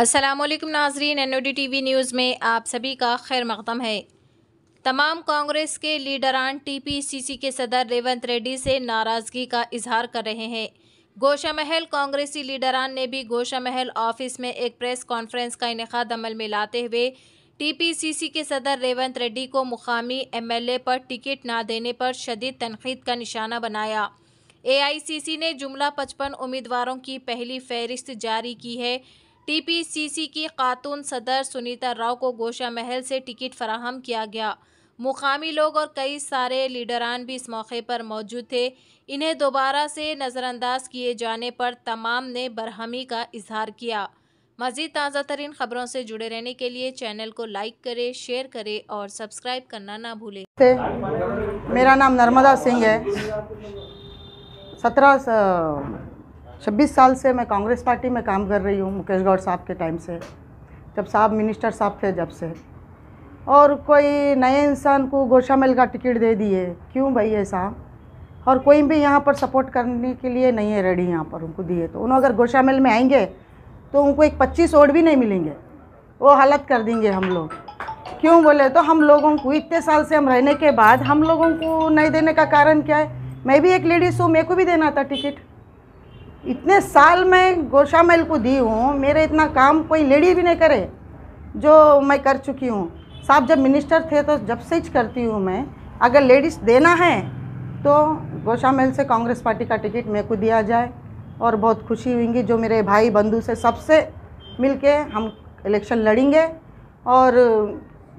अस्सलाम वालेकुम नाजरीन टी वी न्यूज़ में आप सभी का खैर मकदम है तमाम कांग्रेस के लीडरान टी पी सी सी के सदर रेवंत रेड्डी से नाराज़गी का इजहार कर रहे हैं गोशा महल कांग्रेसी लीडरान ने भी गोशा महल ऑफिस में एक प्रेस कॉन्फ्रेंस का इनका अमल में लाते हुए टी पी सी सी के सदर रेवंत रेड्डी को मुकामी एम एल ए पर टिकट ना देने पर शदीद तनकीद का निशाना बनाया ए आई सी सी ने जुमला पचपन उम्मीदवारों की पहली फहरिस्त जारी की है टीपीसीसी की खातून सदर सुनीता राव को गोशा महल से टिकट फराहम किया गया मुकामी लोग और कई सारे लीडरान भी इस मौके पर मौजूद थे इन्हें दोबारा से नज़रअंदाज किए जाने पर तमाम ने बरहमी का इजहार किया मज़ीद ताज़ा तरीन खबरों से जुड़े रहने के लिए चैनल को लाइक करें शेयर करें और सब्सक्राइब करना ना भूलें मेरा नाम नर्मदा सिंह है सत्रह छब्बीस साल से मैं कांग्रेस पार्टी में काम कर रही हूँ मुकेश गौड़ साहब के टाइम से जब साहब मिनिस्टर साहब थे जब से और कोई नए इंसान को मेल का टिकट दे दिए क्यों भाई ऐसा और कोई भी यहाँ पर सपोर्ट करने के लिए नहीं है रेडी यहाँ पर उनको दिए तो उन्होंने अगर मेल में आएंगे तो उनको एक पच्चीस वोट भी नहीं मिलेंगे वो हालत कर देंगे हम लोग क्यों बोले तो हम लोगों को इतने साल से हम रहने के बाद हम लोगों को नहीं देने का कारण क्या है मैं भी एक लेडीज़ हूँ मेरे को भी देना था टिकट इतने साल मैं महल को दी हूँ मेरे इतना काम कोई लेडी भी नहीं करे जो मैं कर चुकी हूँ साहब जब मिनिस्टर थे तो जब से करती हूँ मैं अगर लेडीज़ देना है तो गोशा महल से कांग्रेस पार्टी का टिकट मेरे को दिया जाए और बहुत खुशी होंगी जो मेरे भाई बंधु से सबसे मिल के हम इलेक्शन लड़ेंगे और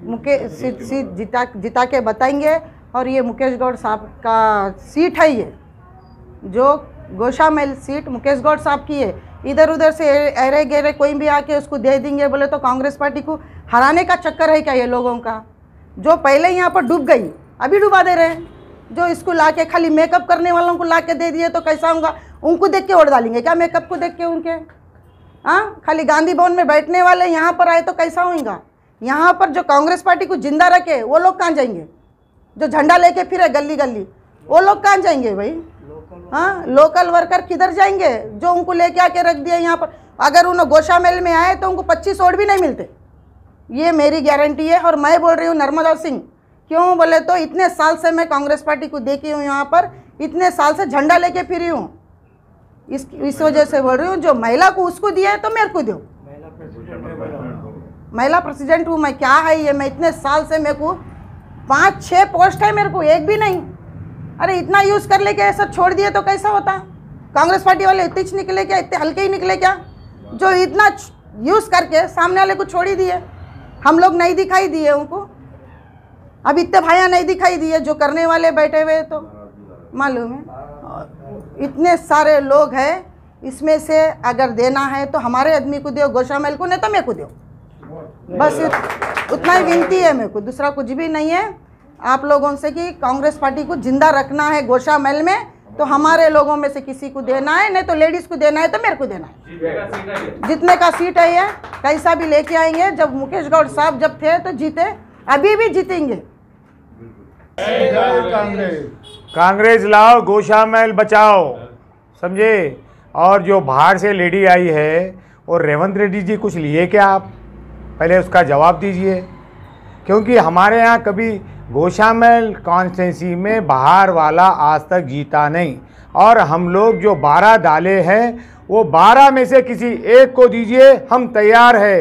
मुकेश सीट सीट जिता जिता के बताएंगे और ये मुकेश गौड़ साहब का सीट है ये जो गोशा मेल सीट मुकेश गौड साहब की है इधर उधर से अरे गहरे कोई भी आके उसको दे देंगे बोले तो कांग्रेस पार्टी को हराने का चक्कर है क्या ये लोगों का जो पहले यहाँ पर डूब गई अभी डूबा दे रहे हैं जो इसको ला के खाली मेकअप करने वालों को ला के दे दिए तो कैसा होगा उनको देख के ओढ़ डालेंगे क्या मेकअप को देख के उनके हाँ खाली गांधी भवन में बैठने वाले यहाँ पर आए तो कैसा होगा यहाँ पर जो कांग्रेस पार्टी को जिंदा रखे वो लोग कहाँ जाएंगे जो झंडा लेके फिरे गली गली वो लोग कहाँ जाएंगे भाई हाँ लोकल वर्कर किधर जाएंगे जो उनको लेके आके रख दिया यहाँ पर अगर उन्हें गोशा मेल में आए तो उनको पच्चीस वोट भी नहीं मिलते ये मेरी गारंटी है और मैं बोल रही हूँ नर्मदा सिंह क्यों बोले तो इतने साल से मैं कांग्रेस पार्टी को देखी हूँ यहाँ पर इतने साल से झंडा लेके फिरी हूँ इस इस वजह से बोल रही हूँ जो महिला को उसको दिया है तो मेरे को दो महिला प्रेसिडेंट हूँ मैं क्या है ये मैं इतने साल से मेरे को पाँच छः पोस्ट है मेरे को एक भी नहीं अरे इतना यूज़ कर ले क्या ऐसा छोड़ दिए तो कैसा होता कांग्रेस पार्टी वाले इतने निकले क्या इतने हल्के ही निकले क्या जो इतना यूज़ करके सामने वाले को छोड़ ही दिए हम लोग नहीं दिखाई दिए उनको अब इतने भाया नहीं दिखाई दिए जो करने वाले बैठे हुए तो मालूम है इतने सारे लोग हैं इसमें से अगर देना है तो हमारे आदमी को दो गोशा महल को नहीं तो मेरे को दो बस उतना ही विनती है मेरे को दूसरा कुछ भी नहीं है आप लोगों से कि कांग्रेस पार्टी को जिंदा रखना है गोशा महल में तो हमारे लोगों में से किसी को देना है नहीं तो लेडीज़ को देना है तो मेरे को देना है जितने का सीट है ये कैसा भी लेके आएंगे जब मुकेश गौड़ साहब जब थे तो जीते अभी भी जीतेंगे कांग्रेस लाओ गोशा महल बचाओ समझे और जो बाहर से लेडी आई है और रेवंत रेड्डी जी कुछ लिए क्या आप पहले उसका जवाब दीजिए क्योंकि हमारे यहाँ कभी गोशामल कॉन्स्टेंसी में बाहर वाला आज तक जीता नहीं और हम लोग जो बारह डाले हैं वो बारह में से किसी एक को दीजिए हम तैयार है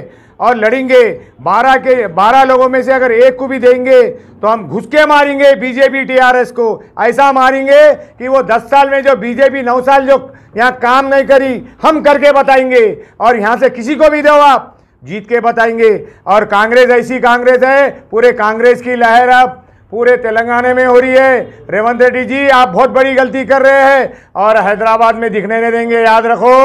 और लड़ेंगे बारह के बारह लोगों में से अगर एक को भी देंगे तो हम घुस के मारेंगे बीजेपी टीआरएस को ऐसा मारेंगे कि वो दस साल में जो बीजेपी नौ साल जो यहाँ काम नहीं करी हम करके बताएंगे और यहाँ से किसी को भी दो आप जीत के बताएंगे और कांग्रेस ऐसी कांग्रेस है पूरे कांग्रेस की लहर अब पूरे तेलंगाना में हो रही है रेवंत रेड्डी जी आप बहुत बड़ी गलती कर रहे हैं और हैदराबाद में दिखने नहीं देंगे याद रखो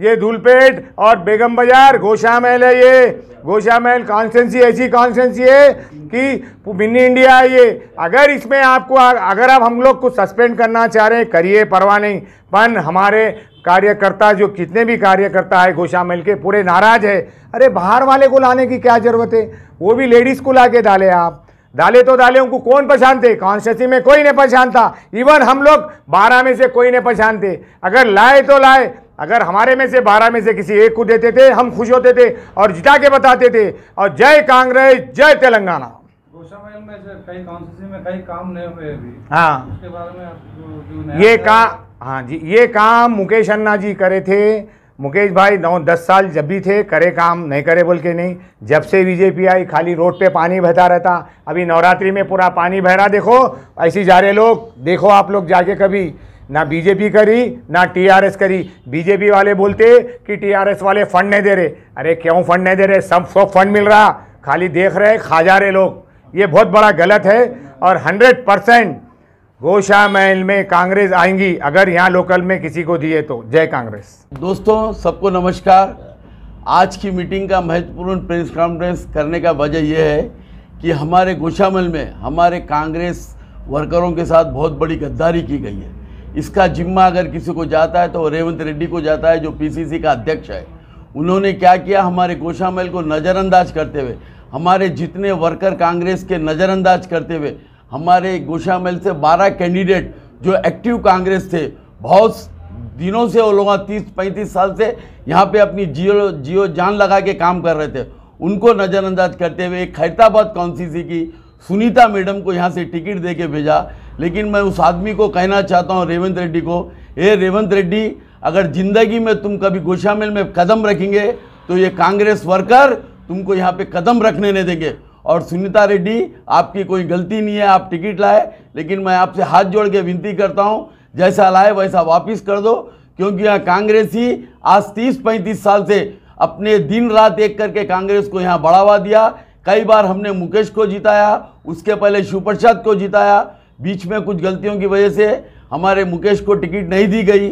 ये धूलपेट और बेगम बाजार गोशा महल है ये गोशा महल कॉन्स्टेंसी ऐसी कॉन्स्टेंसी है कि मिनी इंडिया है ये अगर इसमें आपको अगर आप हम लोग को सस्पेंड करना चाह रहे हैं करिए परवाह नहीं पन हमारे कार्यकर्ता जो कितने भी कार्यकर्ता है गोशा महल के पूरे नाराज है अरे बाहर वाले को लाने की क्या ज़रूरत है वो भी लेडीज़ को ला के डाले आप तो दाले उनको कौन पहचानते कॉन्स्टिट्यूंसी में कोई नहीं पहचानता इवन हम लोग बारह में से कोई नहीं पहचानते अगर लाए तो लाए अगर हमारे में से बारह में से किसी एक को देते थे हम खुश होते थे और जिता के बताते थे और जय कांग्रेस जय तेलंगाना हाँ ये काम हाँ जी ये काम मुकेश अन्ना जी करे थे मुकेश भाई नौ दस साल जब भी थे करे काम नहीं करे बोल के नहीं जब से बीजेपी आई खाली रोड पे पानी बहता रहता अभी नवरात्रि में पूरा पानी बह रहा देखो ऐसे जा रहे लोग देखो आप लोग जाके कभी ना बीजेपी करी ना टीआरएस करी बीजेपी वाले बोलते कि टीआरएस वाले फंड नहीं दे रहे अरे क्यों फंड नहीं दे रहे सब सब फंड मिल रहा खाली देख रहे खा जा रहे लोग ये बहुत बड़ा गलत है और हंड्रेड परसेंट गोशा महल में कांग्रेस आएंगी अगर यहाँ लोकल में किसी को दिए तो जय कांग्रेस दोस्तों सबको नमस्कार आज की मीटिंग का महत्वपूर्ण प्रेस कॉन्फ्रेंस करने का वजह यह है कि हमारे गोशामल में हमारे कांग्रेस वर्करों के साथ बहुत बड़ी गद्दारी की गई है इसका जिम्मा अगर किसी को जाता है तो रेवंत रेड्डी को जाता है जो पीसीसी का अध्यक्ष है उन्होंने क्या किया हमारे गोशामल को नज़रअंदाज करते हुए हमारे जितने वर्कर कांग्रेस के नज़रअंदाज करते हुए हमारे गोशा मेल से 12 कैंडिडेट जो एक्टिव कांग्रेस थे बहुत दिनों से वो लोग तीस पैंतीस साल से यहाँ पे अपनी जियो जियो जान लगा के काम कर रहे थे उनको नज़रअंदाज करते हुए खैरताबाद सी की सुनीता मैडम को यहाँ से टिकट दे के भेजा लेकिन मैं उस आदमी को कहना चाहता हूँ रेवंत रेड्डी को ये रेवंत रेड्डी अगर ज़िंदगी में तुम कभी मेल में कदम रखेंगे तो ये कांग्रेस वर्कर तुमको यहाँ पे कदम रखने नहीं देंगे और सुनीता रेड्डी आपकी कोई गलती नहीं है आप टिकट लाए लेकिन मैं आपसे हाथ जोड़ के विनती करता हूँ जैसा लाए वैसा वापस कर दो क्योंकि यहाँ कांग्रेस ही आज तीस पैंतीस साल से अपने दिन रात एक करके कांग्रेस को यहाँ बढ़ावा दिया कई बार हमने मुकेश को जिताया उसके पहले शिवप्रसाद को जिताया बीच में कुछ गलतियों की वजह से हमारे मुकेश को टिकट नहीं दी गई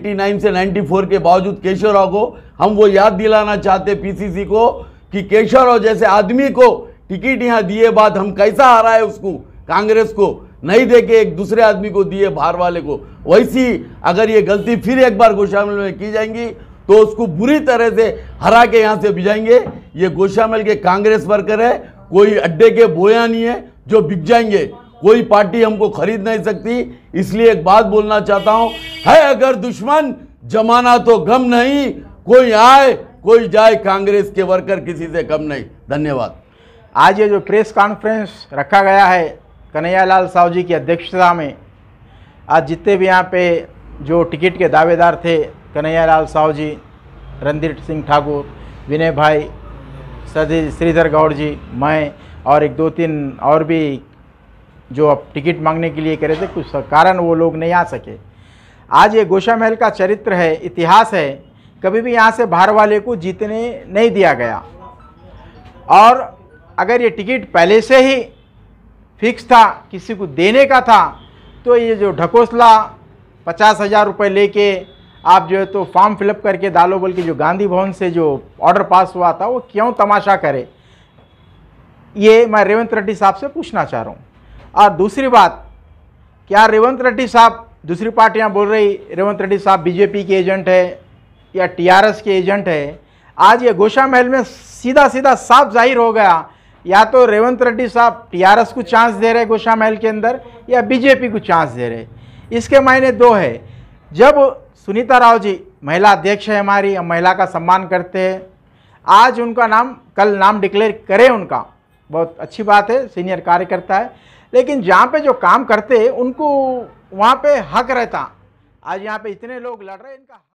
89 से 94 के बावजूद केशव राव को हम वो याद दिलाना चाहते पीसीसी को कि केशव राव जैसे आदमी को टिकट यहाँ दिए बाद हम कैसा हरा है उसको कांग्रेस को नहीं दे के एक दूसरे आदमी को दिए बाहर वाले को वैसी अगर ये गलती फिर एक बार गोशामल में की जाएंगी तो उसको बुरी तरह से हरा के यहाँ से भिजाएंगे ये गोशामल के कांग्रेस वर्कर है कोई अड्डे के बोया नहीं है जो बिक जाएंगे कोई पार्टी हमको खरीद नहीं सकती इसलिए एक बात बोलना चाहता हूँ है अगर दुश्मन जमाना तो गम नहीं कोई आए कोई जाए कांग्रेस के वर्कर किसी से कम नहीं धन्यवाद आज ये जो प्रेस कॉन्फ्रेंस रखा गया है कन्हैयालाल साहू जी की अध्यक्षता में आज जितने भी यहाँ पे जो टिकट के दावेदार थे कन्हैयालाल साहु जी रणधीर सिंह ठाकुर विनय भाई सदी श्रीधर गौड़ जी मैं और एक दो तीन और भी जो अब टिकट मांगने के लिए करे थे कुछ कारण वो लोग नहीं आ सके आज ये गोशा महल का चरित्र है इतिहास है कभी भी यहाँ से बाहर वाले को जीतने नहीं दिया गया और अगर ये टिकट पहले से ही फिक्स था किसी को देने का था तो ये जो ढकोसला पचास हज़ार रुपये लेके आप जो है तो फॉर्म फिलअप करके डालो बोल के जो गांधी भवन से जो ऑर्डर पास हुआ था वो क्यों तमाशा करे ये मैं रेवंत रेड्डी साहब से पूछना चाह रहा हूँ और दूसरी बात क्या रेवंत रेड्डी साहब दूसरी पार्टियाँ बोल रही रेवंत रेड्डी साहब बीजेपी के एजेंट है या टीआरएस के एजेंट है आज ये गोशा महल में सीधा सीधा साफ जाहिर हो गया या तो रेवंत रेड्डी साहब टीआरएस को चांस दे रहे गोशा महल के अंदर या बीजेपी को चांस दे रहे इसके मायने दो है जब सुनीता राव जी महिला अध्यक्ष है हमारी हम महिला का सम्मान करते हैं आज उनका नाम कल नाम डिक्लेयर करें उनका बहुत अच्छी बात है सीनियर कार्यकर्ता है लेकिन जहाँ पे जो काम करते उनको वहाँ पे हक रहता आज यहाँ पे इतने लोग लड़ रहे हैं इनका